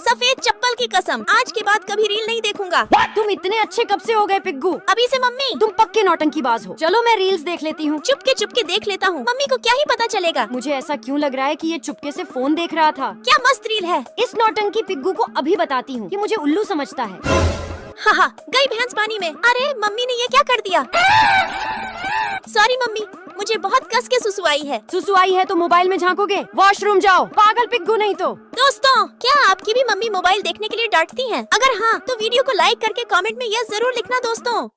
सफेद चप्पल की कसम आज के बाद कभी रील नहीं देखूंगा तुम इतने अच्छे कब से हो गए पिग्गू अभी से मम्मी तुम पक्के नौटंकी बाज हो चलो मैं रील्स देख लेती हूँ चुपके चुपके देख लेता हूँ मम्मी को क्या ही पता चलेगा मुझे ऐसा क्यों लग रहा है कि ये चुपके से फोन देख रहा था क्या मस्त रील है इस नौटंकी पिग्गू को अभी बताती हूँ की मुझे उल्लू समझता है हाँ, हाँ गई भैंस पानी में अरे मम्मी ने ये क्या कर दिया सॉरी मम्मी मुझे बहुत कस के सुसु आई है सुसु आई है तो मोबाइल में झांकोगे वॉशरूम जाओ पागल पिग्गू नहीं तो दोस्तों क्या आपकी भी मम्मी मोबाइल देखने के लिए डांटती हैं? अगर हाँ तो वीडियो को लाइक करके कमेंट में यह जरूर लिखना दोस्तों